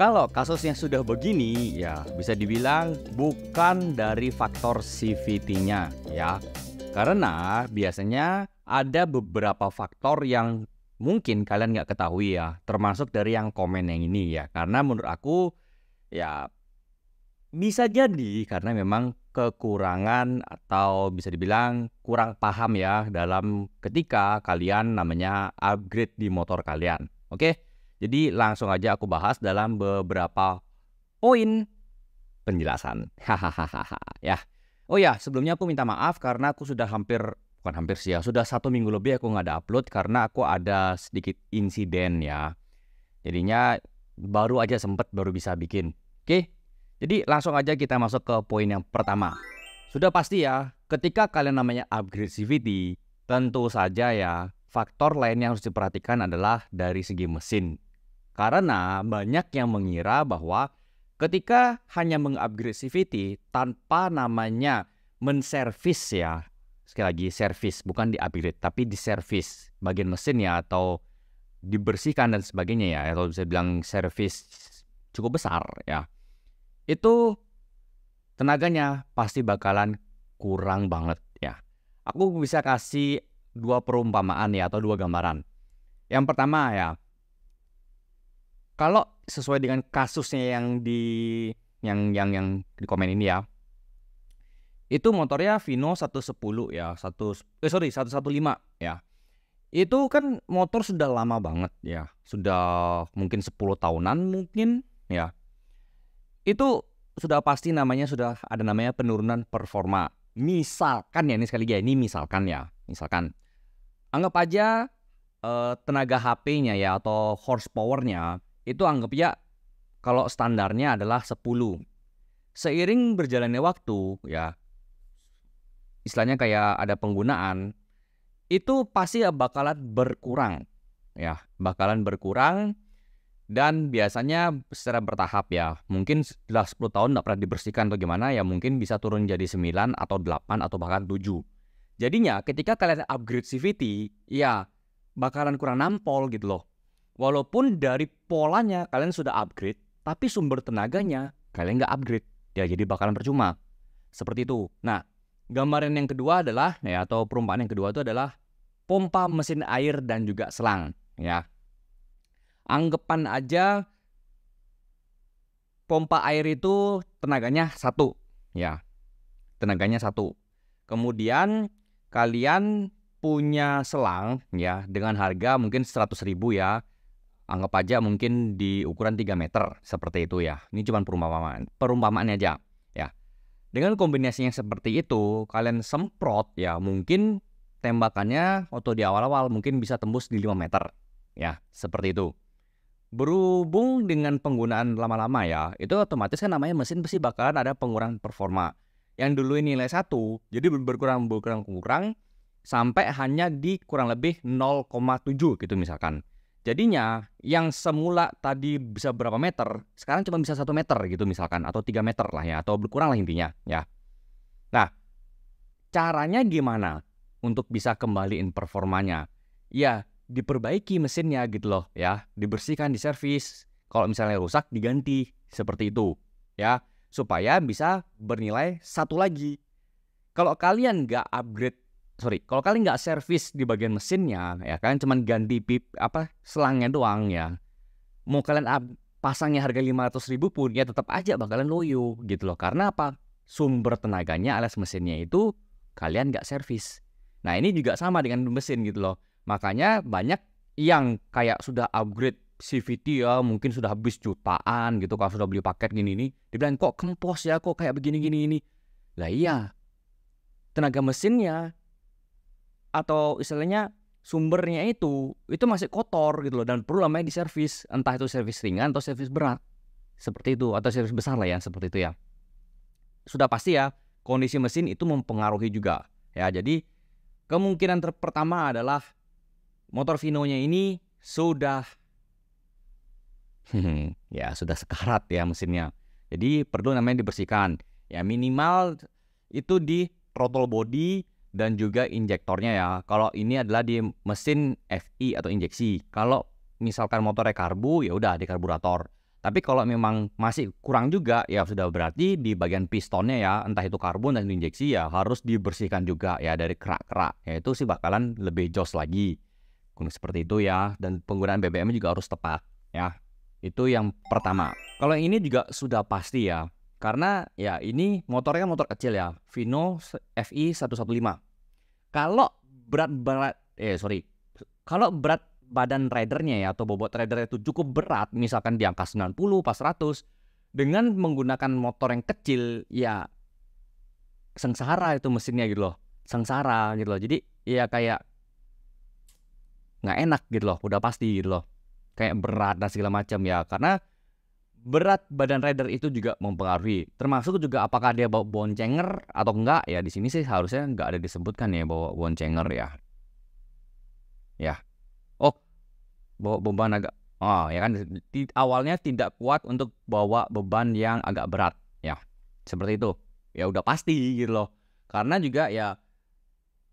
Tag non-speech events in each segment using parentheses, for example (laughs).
Kalau kasusnya sudah begini, ya bisa dibilang bukan dari faktor CVT-nya ya. Karena biasanya ada beberapa faktor yang mungkin kalian nggak ketahui ya, termasuk dari yang komen yang ini ya. Karena menurut aku ya bisa jadi karena memang kekurangan atau bisa dibilang kurang paham ya dalam ketika kalian namanya upgrade di motor kalian. Oke. Jadi langsung aja aku bahas dalam beberapa poin penjelasan. (laughs) Hahaha ya. Oh ya, sebelumnya aku minta maaf karena aku sudah hampir bukan hampir sih ya, sudah satu minggu lebih aku nggak ada upload karena aku ada sedikit insiden ya. Jadinya baru aja sempet baru bisa bikin. Oke, jadi langsung aja kita masuk ke poin yang pertama. Sudah pasti ya, ketika kalian namanya agresivity, tentu saja ya faktor lain yang harus diperhatikan adalah dari segi mesin. Karena banyak yang mengira bahwa ketika hanya CVT tanpa namanya menservis ya, sekali lagi servis bukan di upgrade tapi di servis bagian mesin ya atau dibersihkan dan sebagainya ya atau bisa bilang servis cukup besar ya. Itu tenaganya pasti bakalan kurang banget ya. Aku bisa kasih dua perumpamaan ya atau dua gambaran. Yang pertama ya, kalau sesuai dengan kasusnya yang di yang yang yang di komen ini ya itu motornya Vino 110 ya satu eh sorry 115 ya itu kan motor sudah lama banget ya sudah mungkin 10 tahunan mungkin ya itu sudah pasti namanya sudah ada namanya penurunan performa misalkan ya ini sekali lagi ya ini misalkan ya misalkan anggap aja eh, tenaga HP-nya ya atau horsepower-nya itu anggap ya kalau standarnya adalah 10. Seiring berjalannya waktu ya istilahnya kayak ada penggunaan itu pasti bakalan berkurang ya, bakalan berkurang dan biasanya secara bertahap ya. Mungkin setelah 10 tahun tidak pernah dibersihkan atau gimana ya mungkin bisa turun jadi 9 atau 8 atau bahkan 7. Jadinya ketika kalian upgrade CVT ya bakalan kurang nampol gitu loh. Walaupun dari polanya kalian sudah upgrade, tapi sumber tenaganya kalian nggak upgrade, ya jadi bakalan percuma. Seperti itu. Nah, gambaran yang kedua adalah, ya atau perumpamaan yang kedua itu adalah pompa mesin air dan juga selang, ya. Anggapan aja pompa air itu tenaganya satu, ya. Tenaganya satu. Kemudian kalian punya selang ya dengan harga mungkin seratus ribu ya anggap aja mungkin di ukuran 3 meter seperti itu ya. Ini cuma perumpamaan, perumpamaannya aja ya. Dengan kombinasinya seperti itu, kalian semprot ya mungkin tembakannya atau di awal-awal mungkin bisa tembus di 5 meter ya, seperti itu. Berhubung dengan penggunaan lama-lama ya, itu otomatis kan namanya mesin pasti bakalan ada pengurangan performa. Yang dulu ini nilai satu, jadi berkurang berkurang kurang sampai hanya di kurang lebih 0,7 gitu misalkan. Jadinya yang semula tadi bisa berapa meter, sekarang cuma bisa satu meter gitu misalkan atau tiga meter lah ya atau berkurang lah intinya ya. Nah caranya gimana untuk bisa kembaliin performanya? Ya diperbaiki mesinnya gitu loh ya, dibersihkan, diservis. Kalau misalnya rusak diganti seperti itu ya supaya bisa bernilai satu lagi. Kalau kalian nggak upgrade sorry kalau kalian nggak servis di bagian mesinnya ya kalian cuma ganti pip apa selangnya doang ya mau kalian pasangnya harga lima ratus ribu pun ya tetap aja bakalan loyo gitu loh karena apa sumber tenaganya alias mesinnya itu kalian nggak servis nah ini juga sama dengan mesin gitu loh makanya banyak yang kayak sudah upgrade CVT ya mungkin sudah habis jutaan gitu kalau sudah beli paket gini ini, dibilang kok kempos ya kok kayak begini gini ini lah iya tenaga mesinnya atau istilahnya sumbernya itu itu masih kotor gitu loh dan perlu namanya diservis entah itu servis ringan atau servis berat seperti itu atau servis besar lah ya seperti itu ya sudah pasti ya kondisi mesin itu mempengaruhi juga ya jadi kemungkinan ter pertama adalah motor Vinonya ini sudah (laughs) ya sudah sekarat ya mesinnya jadi perlu namanya dibersihkan ya minimal itu di throttle body dan juga injektornya ya. Kalau ini adalah di mesin FI atau injeksi. Kalau misalkan motornya karbu ya udah di karburator. Tapi kalau memang masih kurang juga ya sudah berarti di bagian pistonnya ya entah itu karbon dan injeksi ya harus dibersihkan juga ya dari kerak-kerak. Ya itu sih bakalan lebih jos lagi. Seperti itu ya dan penggunaan BBM juga harus tepat ya. Itu yang pertama. Kalau yang ini juga sudah pasti ya karena ya ini motornya kan motor kecil ya, Vino FI 115. Kalau berat berat eh sorry, kalau berat badan ridernya ya atau bobot ridernya itu cukup berat, misalkan di angka 90 pas 100, dengan menggunakan motor yang kecil ya sengsara itu mesinnya gitu loh, sengsara gitu loh. Jadi ya kayak nggak enak gitu loh, udah pasti gitu loh. Kayak berat dan segala macam ya, karena berat badan rider itu juga mempengaruhi. Termasuk juga apakah dia bawa boncenger atau enggak ya di sini sih harusnya enggak ada disebutkan ya bawa boncenger ya. Ya. Oh, bawa beban agak oh ya kan di, awalnya tidak kuat untuk bawa beban yang agak berat ya. Seperti itu. Ya udah pasti gitu loh. Karena juga ya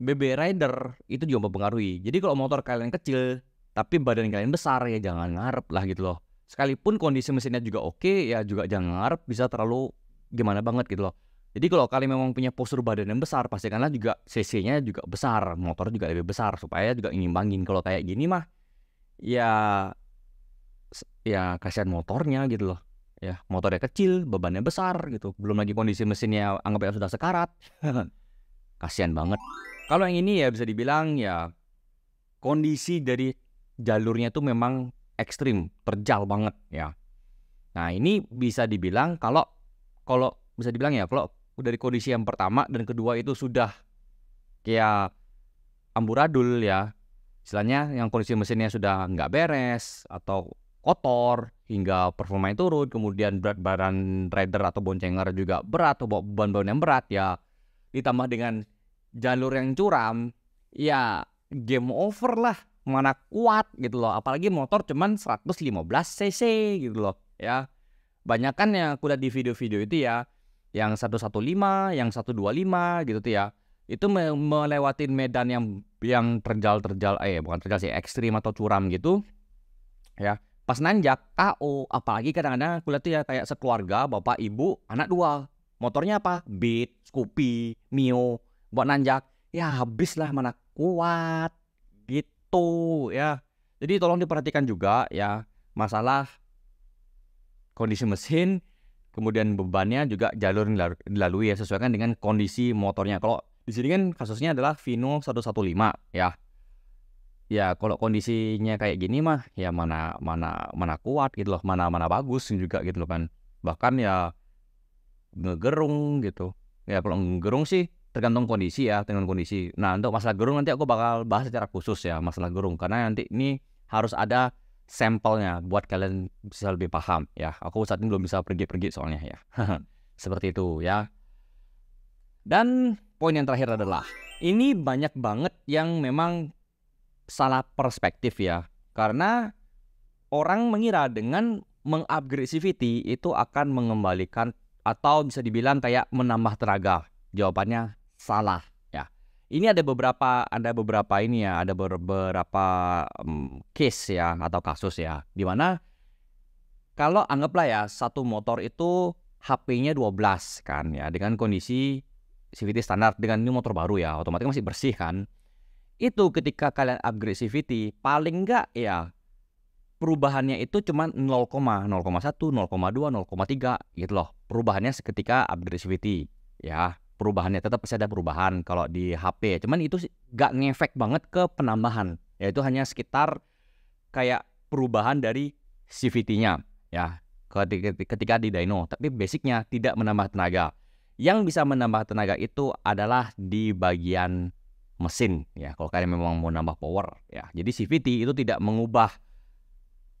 BB rider itu juga mempengaruhi. Jadi kalau motor kalian kecil tapi badan kalian besar ya jangan ngarep lah gitu loh sekalipun kondisi mesinnya juga oke ya juga jangan ngarep bisa terlalu gimana banget gitu loh jadi kalau kalian memang punya postur badan yang besar pastikanlah juga cc-nya juga besar motor juga lebih besar supaya juga ngimbangin kalau kayak gini mah ya ya kasihan motornya gitu loh ya motornya kecil bebannya besar gitu belum lagi kondisi mesinnya anggapnya sudah sekarat (laughs) kasihan banget kalau yang ini ya bisa dibilang ya kondisi dari jalurnya tuh memang ekstrim, terjal banget ya. Nah ini bisa dibilang kalau kalau bisa dibilang ya kalau dari kondisi yang pertama dan kedua itu sudah kayak amburadul ya istilahnya yang kondisi mesinnya sudah nggak beres atau kotor hingga performanya turun kemudian berat badan rider atau boncenger juga berat atau beban-beban yang berat ya ditambah dengan jalur yang curam ya game over lah mana kuat gitu loh apalagi motor cuman 115 cc gitu loh ya banyak kan yang aku lihat di video-video itu ya yang 115 yang 125 gitu tuh ya itu me melewati medan yang yang terjal-terjal eh bukan terjal sih ekstrim atau curam gitu ya pas nanjak KO apalagi kadang-kadang aku lihat tuh ya kayak sekeluarga bapak ibu anak dua motornya apa Beat Scoopy Mio buat nanjak ya habislah mana kuat gitu itu ya. Jadi tolong diperhatikan juga ya masalah kondisi mesin, kemudian bebannya juga jalur yang dilalui ya sesuaikan dengan kondisi motornya. Kalau di sini kan kasusnya adalah Vino 115 ya. Ya kalau kondisinya kayak gini mah ya mana mana mana kuat gitu loh, mana mana bagus juga gitu loh kan. Bahkan ya ngegerung gitu. Ya kalau ngegerung sih tergantung kondisi ya, dengan kondisi. Nah, untuk masalah gerung nanti aku bakal bahas secara khusus ya masalah gerung karena nanti ini harus ada sampelnya buat kalian bisa lebih paham ya. Aku saat ini belum bisa pergi-pergi soalnya ya. (laughs) Seperti itu ya. Dan poin yang terakhir adalah ini banyak banget yang memang salah perspektif ya. Karena orang mengira dengan mengupgrade itu akan mengembalikan atau bisa dibilang kayak menambah tenaga. Jawabannya salah ya. Ini ada beberapa ada beberapa ini ya, ada beberapa um, case ya atau kasus ya di mana kalau anggaplah ya satu motor itu HP-nya 12 kan ya dengan kondisi CVT standar dengan ini motor baru ya otomatis masih bersih kan itu ketika kalian upgrade CVT paling enggak ya perubahannya itu cuma 0,0,1, 0,2, 0,3 gitu loh. Perubahannya seketika upgrade CVT ya perubahannya tetap pasti ada perubahan kalau di HP cuman itu gak ngefek banget ke penambahan yaitu hanya sekitar kayak perubahan dari CVT-nya ya ketika, ketika di dyno tapi basicnya tidak menambah tenaga yang bisa menambah tenaga itu adalah di bagian mesin ya kalau kalian memang mau nambah power ya jadi CVT itu tidak mengubah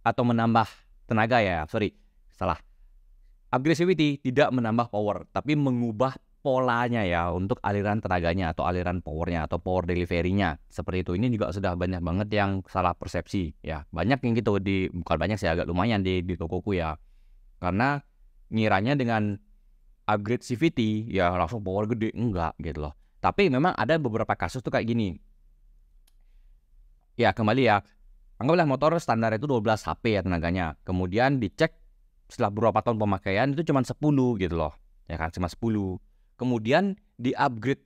atau menambah tenaga ya sorry salah CVT tidak menambah power tapi mengubah polanya ya untuk aliran tenaganya atau aliran powernya atau power deliverynya seperti itu ini juga sudah banyak banget yang salah persepsi ya banyak yang gitu di bukan banyak sih agak lumayan di di tokoku ya karena ngiranya dengan upgrade ya langsung power gede enggak gitu loh tapi memang ada beberapa kasus tuh kayak gini ya kembali ya anggaplah motor standar itu 12 HP ya tenaganya kemudian dicek setelah beberapa tahun pemakaian itu cuma 10 gitu loh ya kan cuma 10 kemudian di upgrade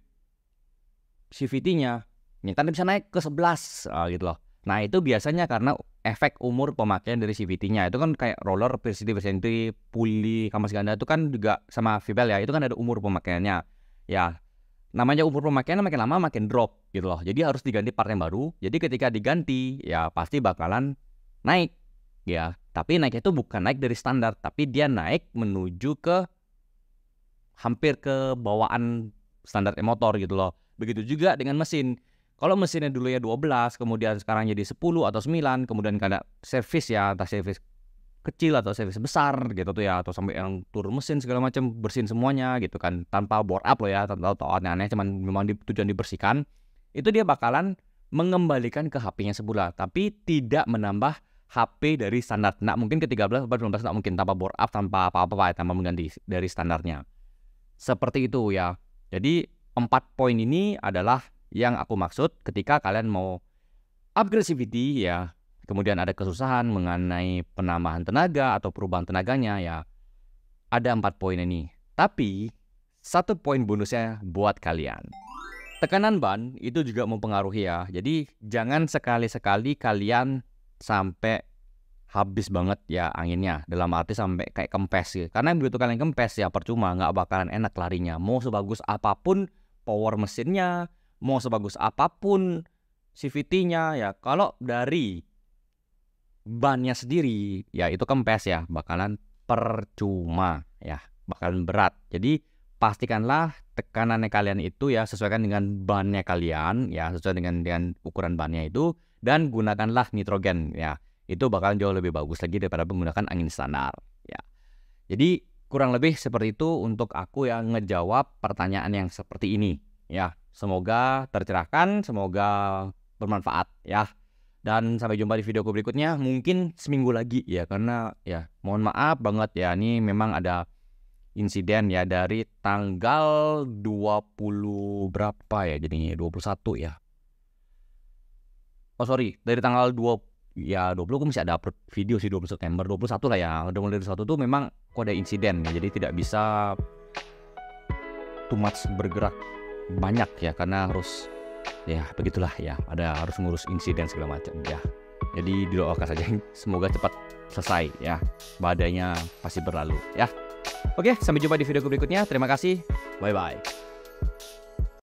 CVT-nya nih, kan bisa naik ke 11 ah, eh, gitu loh nah itu biasanya karena efek umur pemakaian dari CVT-nya itu kan kayak roller persenti persenti puli kamas ganda itu kan juga sama Vibel ya itu kan ada umur pemakaiannya ya namanya umur pemakaian makin lama makin drop gitu loh jadi harus diganti part yang baru jadi ketika diganti ya pasti bakalan naik ya tapi naiknya itu bukan naik dari standar tapi dia naik menuju ke hampir ke bawaan standar emotor gitu loh. Begitu juga dengan mesin. Kalau mesinnya dulu ya 12, kemudian sekarang jadi 10 atau 9, kemudian kada servis ya, entah servis kecil atau servis besar gitu tuh ya atau sampai yang turun mesin segala macam bersihin semuanya gitu kan tanpa bore up loh ya tanpa tahu aneh-aneh cuman memang tujuan dibersihkan itu dia bakalan mengembalikan ke HP-nya sebulan, tapi tidak menambah HP dari standar nah mungkin ke 13 14, 15 nah mungkin tanpa bore up tanpa apa-apa tanpa mengganti dari standarnya seperti itu ya. Jadi empat poin ini adalah yang aku maksud ketika kalian mau agresiviti ya. Kemudian ada kesusahan mengenai penambahan tenaga atau perubahan tenaganya ya. Ada empat poin ini. Tapi satu poin bonusnya buat kalian. Tekanan ban itu juga mempengaruhi ya. Jadi jangan sekali-sekali kalian sampai habis banget ya anginnya dalam arti sampai kayak kempes sih Karena begitu kalian kempes ya percuma nggak bakalan enak larinya. Mau sebagus apapun power mesinnya, mau sebagus apapun CVT-nya ya kalau dari bannya sendiri ya itu kempes ya bakalan percuma ya bakalan berat. Jadi pastikanlah tekanannya kalian itu ya sesuaikan dengan bannya kalian ya sesuai dengan dengan ukuran bannya itu dan gunakanlah nitrogen ya itu bakalan jauh lebih bagus lagi daripada menggunakan angin standar ya jadi kurang lebih seperti itu untuk aku yang ngejawab pertanyaan yang seperti ini ya semoga tercerahkan semoga bermanfaat ya dan sampai jumpa di videoku berikutnya mungkin seminggu lagi ya karena ya mohon maaf banget ya ini memang ada insiden ya dari tanggal 20 berapa ya jadinya 21 ya? ya oh sorry dari tanggal 20 ya 20 gue masih ada upload video sih 20 September 21 lah ya udah mulai dari satu tuh memang kok ada insiden ya jadi tidak bisa too much bergerak banyak ya karena harus ya begitulah ya ada harus ngurus insiden segala macam ya jadi didoakan saja (laughs) semoga cepat selesai ya badainya pasti berlalu ya oke sampai jumpa di video berikutnya terima kasih bye bye